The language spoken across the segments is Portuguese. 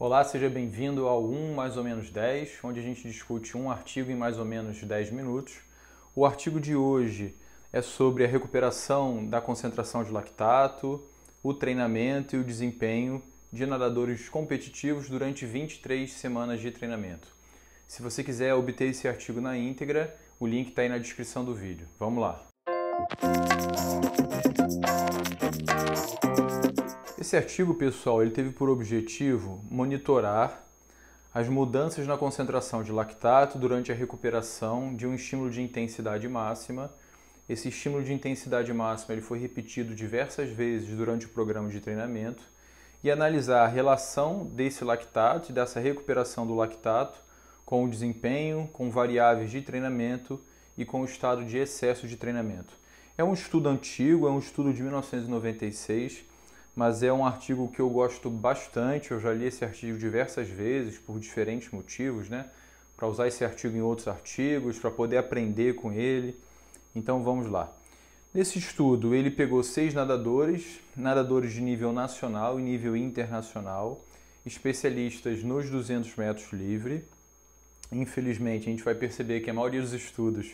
Olá, seja bem-vindo ao 1 mais ou menos 10, onde a gente discute um artigo em mais ou menos 10 minutos. O artigo de hoje é sobre a recuperação da concentração de lactato, o treinamento e o desempenho de nadadores competitivos durante 23 semanas de treinamento. Se você quiser obter esse artigo na íntegra, o link está aí na descrição do vídeo. Vamos lá! Esse artigo, pessoal, ele teve por objetivo monitorar as mudanças na concentração de lactato durante a recuperação de um estímulo de intensidade máxima. Esse estímulo de intensidade máxima ele foi repetido diversas vezes durante o programa de treinamento e analisar a relação desse lactato e dessa recuperação do lactato com o desempenho, com variáveis de treinamento e com o estado de excesso de treinamento. É um estudo antigo, é um estudo de 1996, mas é um artigo que eu gosto bastante. Eu já li esse artigo diversas vezes por diferentes motivos, né? Para usar esse artigo em outros artigos, para poder aprender com ele. Então vamos lá. Nesse estudo, ele pegou seis nadadores, nadadores de nível nacional e nível internacional, especialistas nos 200 metros livre. Infelizmente, a gente vai perceber que a maioria dos estudos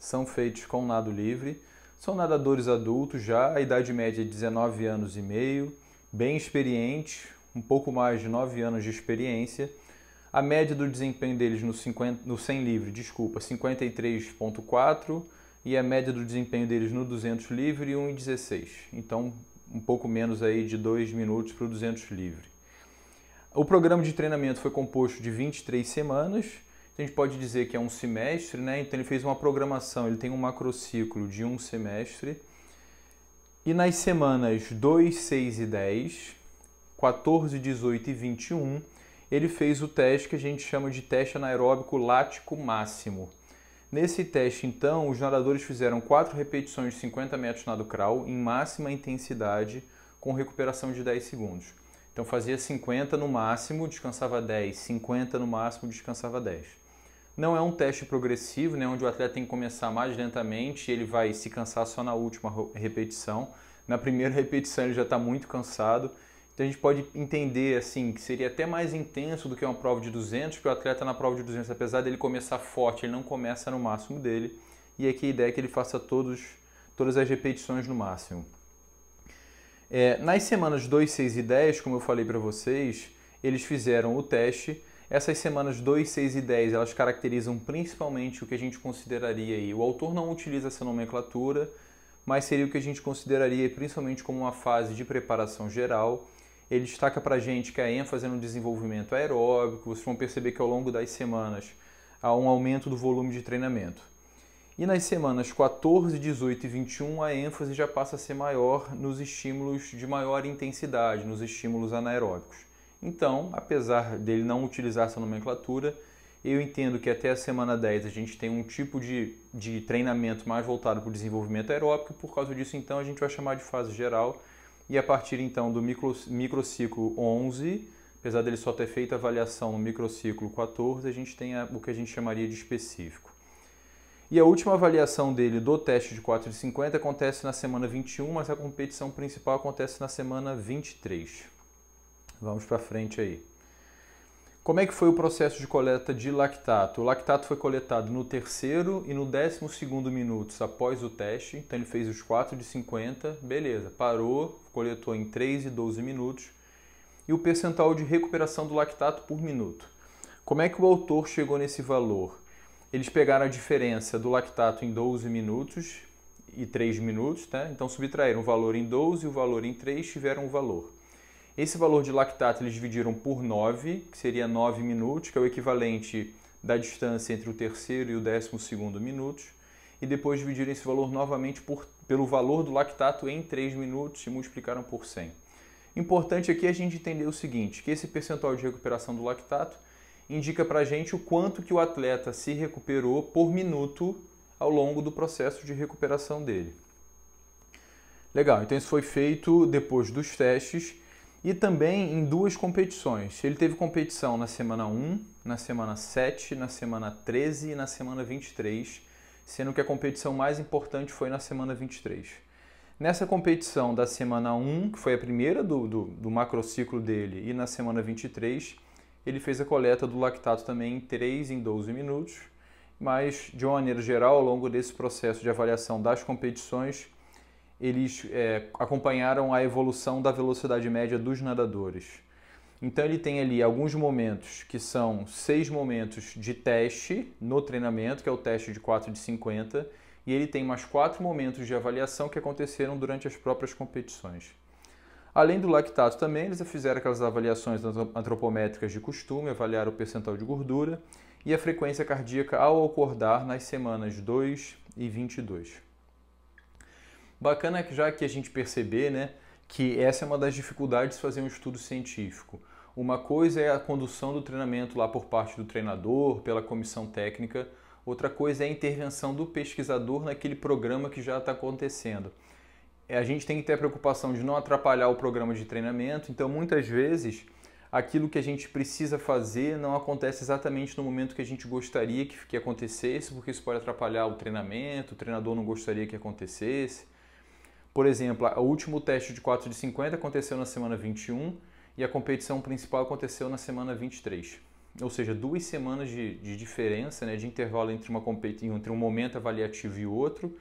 são feitos com nado livre, são nadadores adultos já, a idade média é 19 anos e meio, bem experientes, um pouco mais de 9 anos de experiência. A média do desempenho deles no, 50, no 100 livre, desculpa, 53.4 e a média do desempenho deles no 200 livre 1.16. Então, um pouco menos aí de 2 minutos para o 200 livre. O programa de treinamento foi composto de 23 semanas a gente pode dizer que é um semestre, né? Então ele fez uma programação, ele tem um macrociclo de um semestre. E nas semanas 2, 6 e 10, 14, 18 e 21, ele fez o teste que a gente chama de teste anaeróbico lático máximo. Nesse teste, então, os nadadores fizeram 4 repetições de 50 metros nado crawl em máxima intensidade com recuperação de 10 segundos. Então fazia 50 no máximo, descansava 10, 50 no máximo, descansava 10. Não é um teste progressivo, né, onde o atleta tem que começar mais lentamente, ele vai se cansar só na última repetição. Na primeira repetição ele já está muito cansado. Então a gente pode entender assim que seria até mais intenso do que uma prova de 200, porque o atleta na prova de 200, apesar dele começar forte, ele não começa no máximo dele. E aqui a ideia é que ele faça todos, todas as repetições no máximo. É, nas semanas 2, 6 e 10, como eu falei para vocês, eles fizeram o teste essas semanas 2, 6 e 10, elas caracterizam principalmente o que a gente consideraria aí. O autor não utiliza essa nomenclatura, mas seria o que a gente consideraria principalmente como uma fase de preparação geral. Ele destaca para a gente que a ênfase é no desenvolvimento aeróbico, vocês vão perceber que ao longo das semanas há um aumento do volume de treinamento. E nas semanas 14, 18 e 21, a ênfase já passa a ser maior nos estímulos de maior intensidade, nos estímulos anaeróbicos. Então, apesar dele não utilizar essa nomenclatura, eu entendo que até a semana 10 a gente tem um tipo de, de treinamento mais voltado para o desenvolvimento aeróbico, por causa disso, então, a gente vai chamar de fase geral. E a partir então do micro, microciclo 11, apesar dele só ter feito a avaliação no microciclo 14, a gente tem a, o que a gente chamaria de específico. E a última avaliação dele do teste de 4,50 acontece na semana 21, mas a competição principal acontece na semana 23. Vamos para frente aí. Como é que foi o processo de coleta de lactato? O lactato foi coletado no terceiro e no décimo segundo minutos após o teste. Então ele fez os 4 de 50, beleza. Parou, coletou em 3 e 12 minutos. E o percentual de recuperação do lactato por minuto. Como é que o autor chegou nesse valor? Eles pegaram a diferença do lactato em 12 minutos e 3 minutos, né? Então subtraíram o valor em 12 e o valor em 3, tiveram o valor. Esse valor de lactato eles dividiram por 9, que seria 9 minutos, que é o equivalente da distância entre o terceiro e o décimo segundo minutos. E depois dividiram esse valor novamente por, pelo valor do lactato em 3 minutos e multiplicaram por 100. Importante aqui a gente entender o seguinte, que esse percentual de recuperação do lactato indica para a gente o quanto que o atleta se recuperou por minuto ao longo do processo de recuperação dele. Legal, então isso foi feito depois dos testes e também em duas competições. Ele teve competição na semana 1, na semana 7, na semana 13 e na semana 23, sendo que a competição mais importante foi na semana 23. Nessa competição da semana 1, que foi a primeira do, do, do macrociclo dele, e na semana 23, ele fez a coleta do lactato também em 3 em 12 minutos, mas de uma maneira geral, ao longo desse processo de avaliação das competições, eles é, acompanharam a evolução da velocidade média dos nadadores. Então ele tem ali alguns momentos que são seis momentos de teste no treinamento, que é o teste de 4 de 50, e ele tem mais quatro momentos de avaliação que aconteceram durante as próprias competições. Além do lactato também, eles fizeram aquelas avaliações antropométricas de costume, avaliaram o percentual de gordura e a frequência cardíaca ao acordar nas semanas 2 e 22. Bacana que já que a gente perceber, né, que essa é uma das dificuldades de fazer um estudo científico. Uma coisa é a condução do treinamento lá por parte do treinador, pela comissão técnica, outra coisa é a intervenção do pesquisador naquele programa que já está acontecendo. É, a gente tem que ter a preocupação de não atrapalhar o programa de treinamento, então muitas vezes aquilo que a gente precisa fazer não acontece exatamente no momento que a gente gostaria que, que acontecesse, porque isso pode atrapalhar o treinamento, o treinador não gostaria que acontecesse. Por exemplo, o último teste de 4 de 50 aconteceu na semana 21 e a competição principal aconteceu na semana 23. Ou seja, duas semanas de, de diferença, né, de intervalo entre, uma entre um momento avaliativo e outro.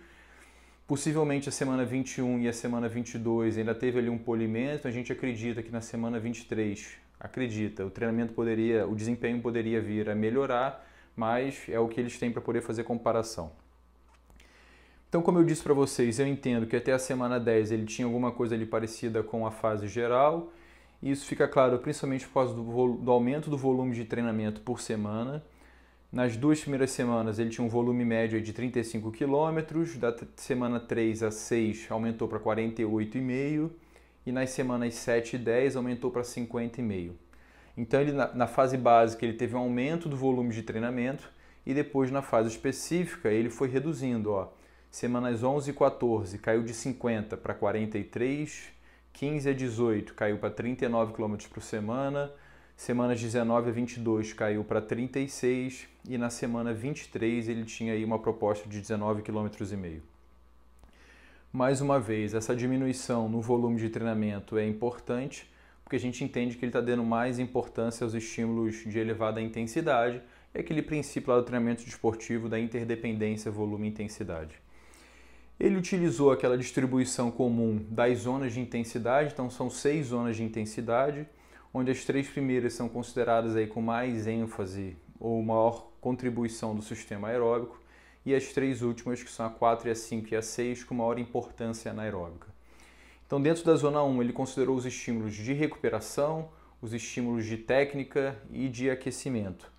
Possivelmente a semana 21 e a semana 22 ainda teve ali um polimento. A gente acredita que na semana 23, acredita, o treinamento poderia, o desempenho poderia vir a melhorar, mas é o que eles têm para poder fazer comparação. Então, como eu disse para vocês, eu entendo que até a semana 10 ele tinha alguma coisa ali parecida com a fase geral. E isso fica claro principalmente por causa do, do aumento do volume de treinamento por semana. Nas duas primeiras semanas ele tinha um volume médio de 35 km, da semana 3 a 6 aumentou para 48,5 e nas semanas 7 e 10 aumentou para 50,5. Então ele na, na fase básica ele teve um aumento do volume de treinamento e depois na fase específica ele foi reduzindo, ó. Semanas 11 e 14 caiu de 50 para 43, 15 a 18 caiu para 39 km por semana, semanas 19 a 22 caiu para 36 e na semana 23 ele tinha aí uma proposta de 19 km e meio. Mais uma vez, essa diminuição no volume de treinamento é importante, porque a gente entende que ele está dando mais importância aos estímulos de elevada intensidade, é aquele princípio lá do treinamento desportivo da interdependência volume-intensidade. Ele utilizou aquela distribuição comum das zonas de intensidade, então são seis zonas de intensidade, onde as três primeiras são consideradas aí com mais ênfase ou maior contribuição do sistema aeróbico, e as três últimas, que são a 4 e a 5 e a 6, com maior importância anaeróbica. Então, dentro da zona 1, ele considerou os estímulos de recuperação, os estímulos de técnica e de aquecimento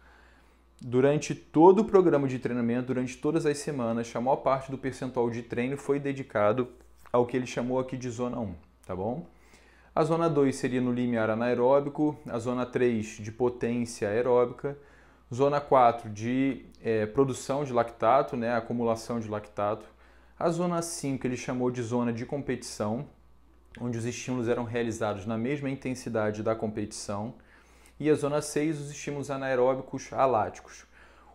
durante todo o programa de treinamento, durante todas as semanas, a maior parte do percentual de treino foi dedicado ao que ele chamou aqui de zona 1, tá bom? A zona 2 seria no limiar anaeróbico, a zona 3 de potência aeróbica, zona 4 de é, produção de lactato, né, acumulação de lactato, a zona 5 ele chamou de zona de competição, onde os estímulos eram realizados na mesma intensidade da competição, e a zona 6, os estímulos anaeróbicos aláticos.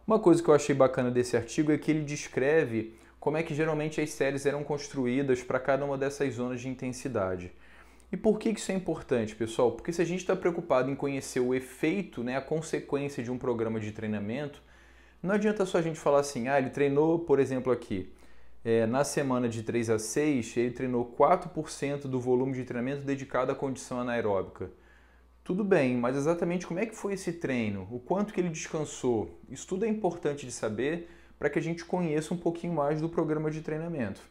Uma coisa que eu achei bacana desse artigo é que ele descreve como é que geralmente as séries eram construídas para cada uma dessas zonas de intensidade. E por que isso é importante, pessoal? Porque se a gente está preocupado em conhecer o efeito, né, a consequência de um programa de treinamento, não adianta só a gente falar assim, ah, ele treinou, por exemplo, aqui, é, na semana de 3 a 6, ele treinou 4% do volume de treinamento dedicado à condição anaeróbica. Tudo bem, mas exatamente como é que foi esse treino? O quanto que ele descansou? Isso tudo é importante de saber para que a gente conheça um pouquinho mais do programa de treinamento.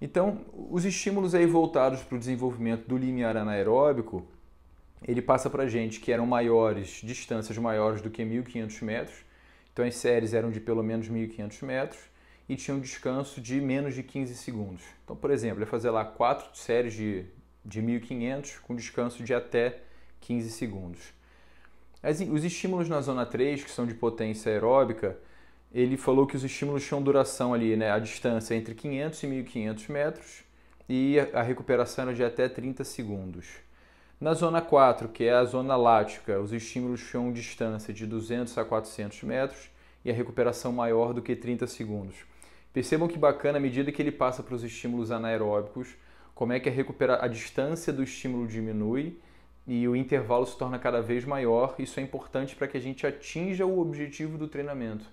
Então, os estímulos aí voltados para o desenvolvimento do limiar anaeróbico, ele passa para a gente que eram maiores, distâncias maiores do que 1.500 metros, então as séries eram de pelo menos 1.500 metros e tinham um descanso de menos de 15 segundos. Então, por exemplo, ia fazer lá quatro séries de, de 1.500 com descanso de até 15 segundos. os estímulos na zona 3, que são de potência aeróbica, ele falou que os estímulos tinham duração ali, né, a distância entre 500 e 1500 metros e a recuperação era de até 30 segundos. Na zona 4, que é a zona lática, os estímulos tinham distância de 200 a 400 metros e a recuperação maior do que 30 segundos. Percebam que bacana, à medida que ele passa para os estímulos anaeróbicos, como é que a, recupera a distância do estímulo diminui e o intervalo se torna cada vez maior. Isso é importante para que a gente atinja o objetivo do treinamento.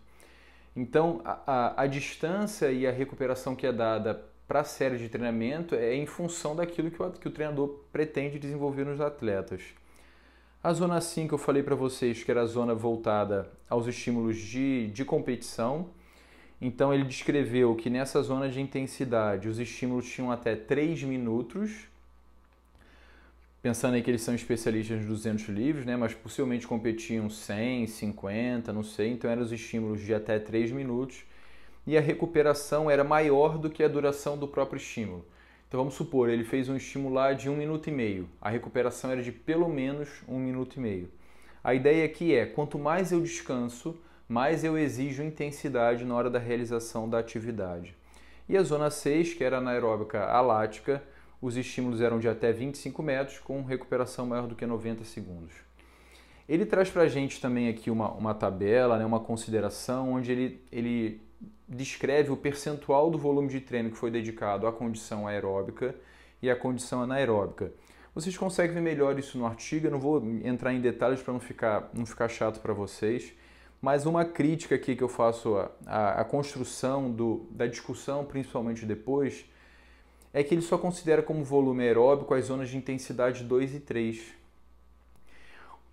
Então, a, a, a distância e a recuperação que é dada para a série de treinamento é em função daquilo que o, que o treinador pretende desenvolver nos atletas. A zona 5 eu falei para vocês que era a zona voltada aos estímulos de, de competição. Então ele descreveu que nessa zona de intensidade os estímulos tinham até 3 minutos pensando aí que eles são especialistas em 200 livros, né? Mas possivelmente competiam 100, 50, não sei. Então eram os estímulos de até 3 minutos e a recuperação era maior do que a duração do próprio estímulo. Então vamos supor, ele fez um estímulo lá de 1 um minuto e meio. A recuperação era de pelo menos 1 um minuto e meio. A ideia aqui é, quanto mais eu descanso, mais eu exijo intensidade na hora da realização da atividade. E a zona 6, que era anaeróbica alática, os estímulos eram de até 25 metros, com recuperação maior do que 90 segundos. Ele traz para a gente também aqui uma, uma tabela, né, uma consideração, onde ele, ele descreve o percentual do volume de treino que foi dedicado à condição aeróbica e à condição anaeróbica. Vocês conseguem ver melhor isso no artigo, eu não vou entrar em detalhes para não ficar, não ficar chato para vocês, mas uma crítica aqui que eu faço à, à, à construção do, da discussão, principalmente depois, é que ele só considera como volume aeróbico as zonas de intensidade 2 e 3.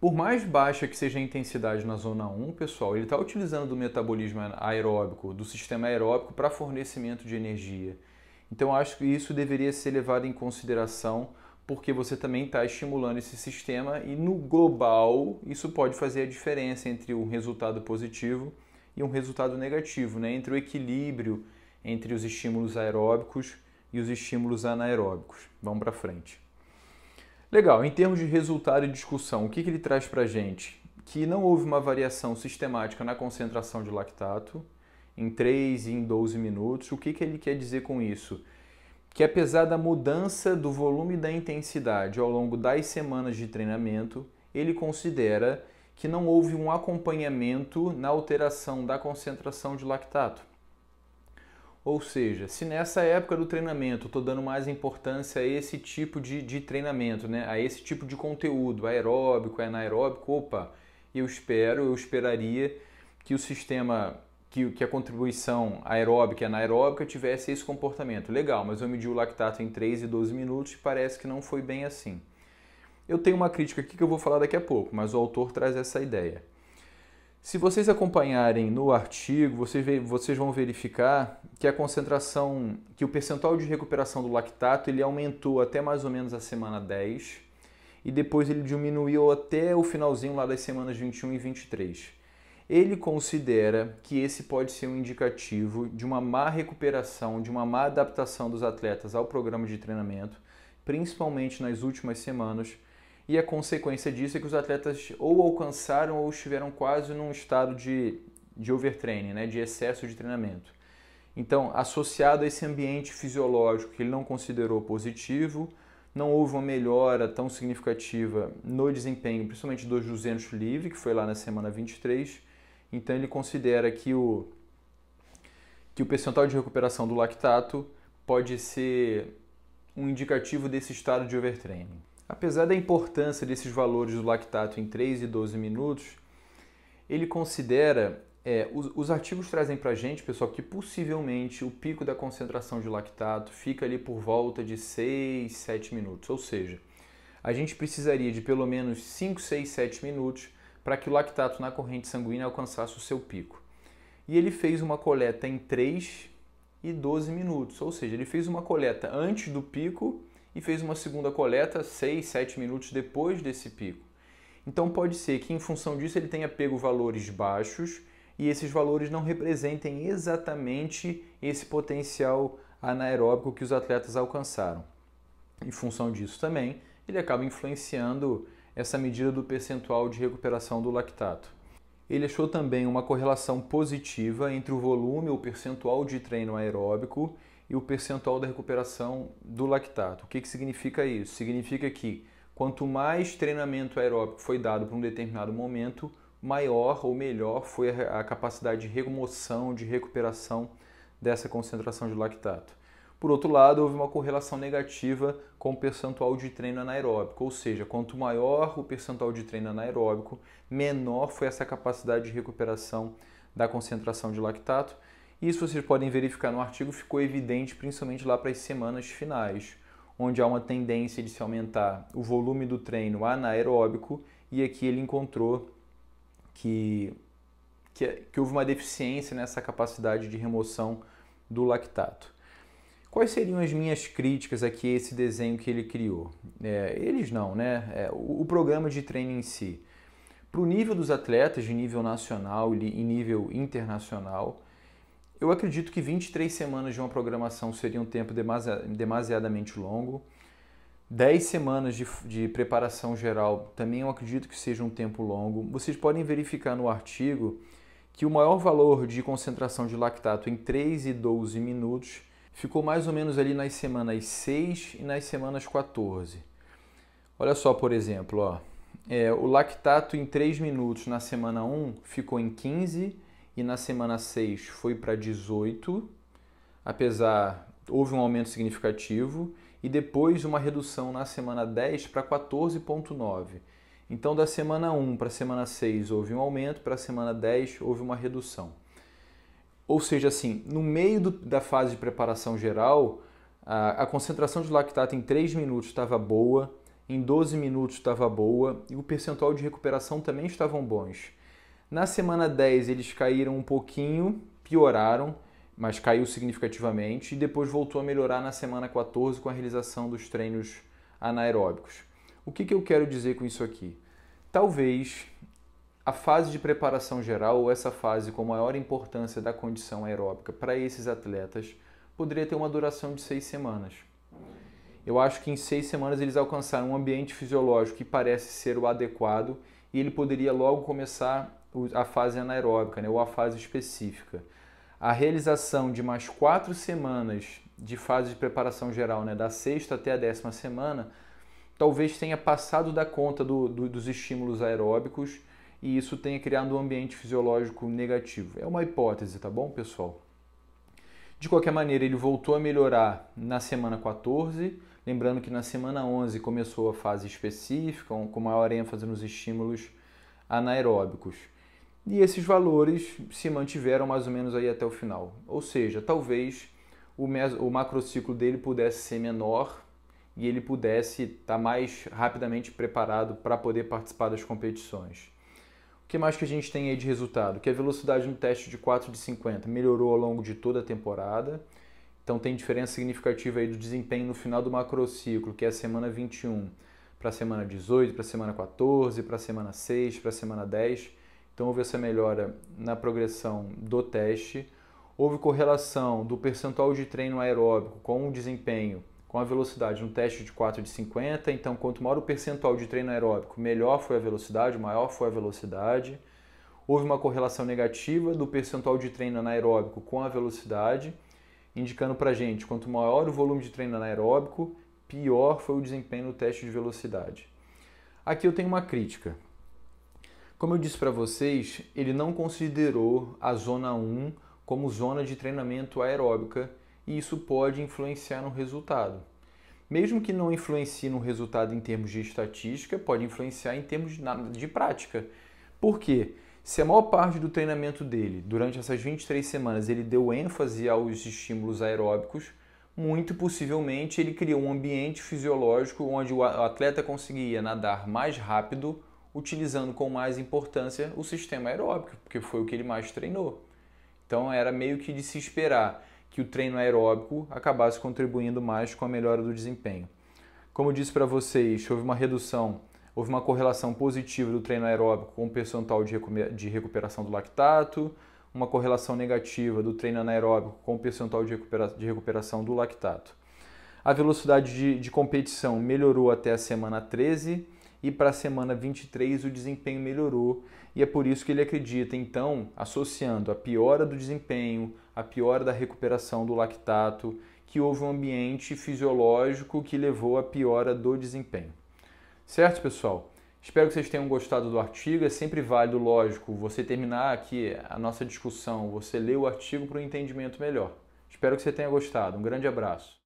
Por mais baixa que seja a intensidade na zona 1, pessoal, ele está utilizando do metabolismo aeróbico, do sistema aeróbico para fornecimento de energia. Então acho que isso deveria ser levado em consideração porque você também está estimulando esse sistema e no global isso pode fazer a diferença entre um resultado positivo e um resultado negativo, né? entre o equilíbrio entre os estímulos aeróbicos e os estímulos anaeróbicos. Vamos para frente. Legal, em termos de resultado e discussão, o que, que ele traz para a gente? Que não houve uma variação sistemática na concentração de lactato em 3 e em 12 minutos. O que, que ele quer dizer com isso? Que apesar da mudança do volume e da intensidade ao longo das semanas de treinamento, ele considera que não houve um acompanhamento na alteração da concentração de lactato. Ou seja, se nessa época do treinamento estou dando mais importância a esse tipo de, de treinamento, né? a esse tipo de conteúdo, aeróbico, anaeróbico, opa, eu espero, eu esperaria que o sistema, que, que a contribuição aeróbica e anaeróbica tivesse esse comportamento. Legal, mas eu medi o lactato em 3 e 12 minutos e parece que não foi bem assim. Eu tenho uma crítica aqui que eu vou falar daqui a pouco, mas o autor traz essa ideia. Se vocês acompanharem no artigo, vocês, vão verificar que a concentração, que o percentual de recuperação do lactato ele aumentou até mais ou menos a semana 10 e depois ele diminuiu até o finalzinho lá das semanas 21 e 23. Ele considera que esse pode ser um indicativo de uma má recuperação, de uma má adaptação dos atletas ao programa de treinamento, principalmente nas últimas semanas e a consequência disso é que os atletas ou alcançaram ou estiveram quase num estado de, de overtraining, né, de excesso de treinamento. Então, associado a esse ambiente fisiológico que ele não considerou positivo, não houve uma melhora tão significativa no desempenho, principalmente dos 200 livre, que foi lá na semana 23. Então, ele considera que o, que o percentual de recuperação do lactato pode ser um indicativo desse estado de overtraining. Apesar da importância desses valores do lactato em 3 e 12 minutos, ele considera, é, os, os, artigos trazem para a gente, pessoal, que possivelmente o pico da concentração de lactato fica ali por volta de 6, 7 minutos. Ou seja, a gente precisaria de pelo menos 5, 6, 7 minutos para que o lactato na corrente sanguínea alcançasse o seu pico. E ele fez uma coleta em 3 e 12 minutos, ou seja, ele fez uma coleta antes do pico e fez uma segunda coleta 6, 7 minutos depois desse pico. Então pode ser que em função disso ele tenha pego valores baixos e esses valores não representem exatamente esse potencial anaeróbico que os atletas alcançaram. Em função disso também, ele acaba influenciando essa medida do percentual de recuperação do lactato. Ele achou também uma correlação positiva entre o volume ou percentual de treino aeróbico e o percentual da recuperação do lactato. O que, que significa isso? Significa que quanto mais treinamento aeróbico foi dado para um determinado momento, maior ou melhor foi a capacidade de remoção, de recuperação dessa concentração de lactato. Por outro lado, houve uma correlação negativa com o percentual de treino anaeróbico, ou seja, quanto maior o percentual de treino anaeróbico, menor foi essa capacidade de recuperação da concentração de lactato isso vocês podem verificar no artigo, ficou evidente principalmente lá para as semanas finais, onde há uma tendência de se aumentar o volume do treino anaeróbico e aqui ele encontrou que, que, que houve uma deficiência nessa capacidade de remoção do lactato. Quais seriam as minhas críticas aqui a esse desenho que ele criou? É, eles não, né? É, o, o, programa de treino em si. Para o nível dos atletas de nível nacional e nível internacional, eu acredito que 23 semanas de uma programação seria um tempo demasiadamente longo. 10 semanas de, de, preparação geral também eu acredito que seja um tempo longo. Vocês podem verificar no artigo que o maior valor de concentração de lactato em 3 e 12 minutos ficou mais ou menos ali nas semanas 6 e nas semanas 14. Olha só, por exemplo, ó, é, o lactato em 3 minutos na semana 1 ficou em 15 e na semana 6 foi para 18, apesar houve um aumento significativo e depois uma redução na semana 10 para 14.9. Então da semana 1 para a semana 6 houve um aumento, para a semana 10 houve uma redução. Ou seja, assim, no meio do, da fase de preparação geral, a, a concentração de lactato em 3 minutos estava boa, em 12 minutos estava boa e o percentual de recuperação também estavam bons. Na semana 10 eles caíram um pouquinho, pioraram, mas caiu significativamente e depois voltou a melhorar na semana 14 com a realização dos treinos anaeróbicos. O que, que eu quero dizer com isso aqui? Talvez a fase de preparação geral ou essa fase com maior importância da condição aeróbica para esses atletas poderia ter uma duração de seis semanas. Eu acho que em seis semanas eles alcançaram um ambiente fisiológico que parece ser o adequado e ele poderia logo começar a fase anaeróbica, né, ou a fase específica. A realização de mais quatro semanas de fase de preparação geral, né, da sexta até a décima semana, talvez tenha passado da conta do, do, dos estímulos aeróbicos e isso tenha criado um ambiente fisiológico negativo. É uma hipótese, tá bom, pessoal? De qualquer maneira, ele voltou a melhorar na semana 14, lembrando que na semana 11 começou a fase específica, com maior ênfase nos estímulos anaeróbicos. E esses valores se mantiveram mais ou menos aí até o final. Ou seja, talvez o, o macrociclo dele pudesse ser menor e ele pudesse estar tá mais rapidamente preparado para poder participar das competições. O que mais que a gente tem aí de resultado? Que a velocidade no teste de 4 de 50 melhorou ao longo de toda a temporada. Então tem diferença significativa aí do desempenho no final do macrociclo, que é a semana 21, para a semana 18, para a semana 14, para a semana 6, para a semana 10. Então houve essa melhora na progressão do teste, houve correlação do percentual de treino aeróbico com o desempenho, com a velocidade no teste de 4 de 50. Então, quanto maior o percentual de treino aeróbico, melhor foi a velocidade, maior foi a velocidade. Houve uma correlação negativa do percentual de treino anaeróbico com a velocidade, indicando para gente quanto maior o volume de treino anaeróbico, pior foi o desempenho no teste de velocidade. Aqui eu tenho uma crítica, como eu disse para vocês, ele não considerou a zona 1 como zona de treinamento aeróbica e isso pode influenciar no resultado. Mesmo que não influencie no resultado em termos de estatística, pode influenciar em termos de, de prática. Por quê? Se a maior parte do treinamento dele, durante essas 23 semanas, ele deu ênfase aos estímulos aeróbicos, muito possivelmente ele criou um ambiente fisiológico onde o atleta conseguia nadar mais rápido utilizando com mais importância o sistema aeróbico, porque foi o que ele mais treinou. Então era meio que de se esperar que o treino aeróbico acabasse contribuindo mais com a melhora do desempenho. Como eu disse para vocês, houve uma redução, houve uma correlação positiva do treino aeróbico com o percentual de recuperação do lactato, uma correlação negativa do treino anaeróbico com o percentual de recuperação do lactato. A velocidade de, de competição melhorou até a semana 13 e para a semana 23 o desempenho melhorou e é por isso que ele acredita, então, associando a piora do desempenho, a piora da recuperação do lactato, que houve um ambiente fisiológico que levou à piora do desempenho. Certo, pessoal? Espero que vocês tenham gostado do artigo. É sempre válido, lógico, você terminar aqui a nossa discussão, você ler o artigo para um entendimento melhor. Espero que você tenha gostado. Um grande abraço.